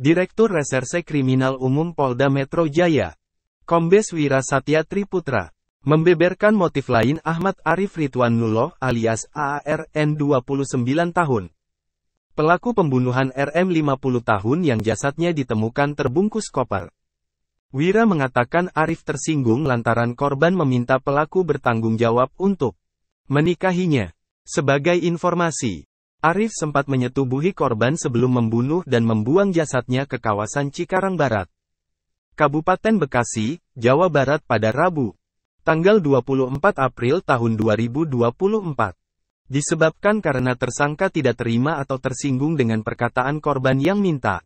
Direktur Reserse Kriminal Umum Polda Metro Jaya, Kombes Wira Satya Triputra, membeberkan motif lain Ahmad Arif Ridwan Nuloh alias AARN 29 tahun. Pelaku pembunuhan RM 50 tahun yang jasadnya ditemukan terbungkus koper. Wira mengatakan Arif tersinggung lantaran korban meminta pelaku bertanggung jawab untuk menikahinya. Sebagai informasi, Arif sempat menyetubuhi korban sebelum membunuh dan membuang jasadnya ke kawasan Cikarang Barat. Kabupaten Bekasi, Jawa Barat pada Rabu, tanggal 24 April tahun 2024. Disebabkan karena tersangka tidak terima atau tersinggung dengan perkataan korban yang minta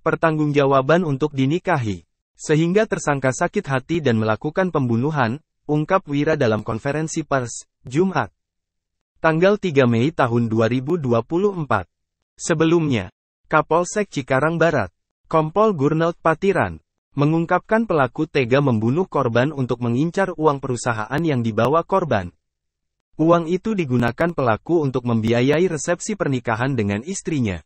pertanggungjawaban untuk dinikahi. Sehingga tersangka sakit hati dan melakukan pembunuhan, ungkap Wira dalam konferensi pers, Jumat tanggal 3 Mei tahun 2024. Sebelumnya, Kapolsek Cikarang Barat, Kompol Gurnald Patiran, mengungkapkan pelaku tega membunuh korban untuk mengincar uang perusahaan yang dibawa korban. Uang itu digunakan pelaku untuk membiayai resepsi pernikahan dengan istrinya.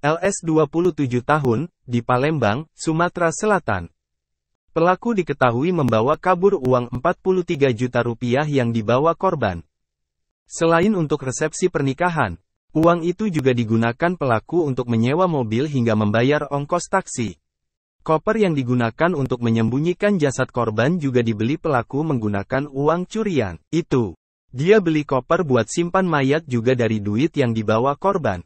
LS 27 tahun, di Palembang, Sumatera Selatan. Pelaku diketahui membawa kabur uang 43 juta rupiah yang dibawa korban. Selain untuk resepsi pernikahan, uang itu juga digunakan pelaku untuk menyewa mobil hingga membayar ongkos taksi. Koper yang digunakan untuk menyembunyikan jasad korban juga dibeli pelaku menggunakan uang curian. Itu, dia beli koper buat simpan mayat juga dari duit yang dibawa korban.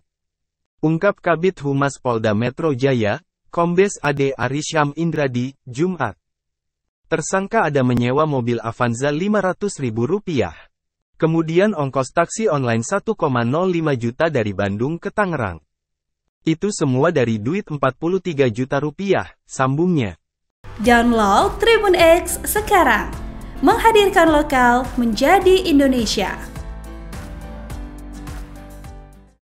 Ungkap Kabit Humas Polda Metro Jaya, Kombes Ade Arisham Indradi, Jumat. Tersangka ada menyewa mobil Avanza Rp500.000. Kemudian ongkos taksi online 1,05 juta dari Bandung ke Tangerang. Itu semua dari duit 43 juta rupiah, sambungnya. Download Tribun X sekarang. Menghadirkan lokal menjadi Indonesia.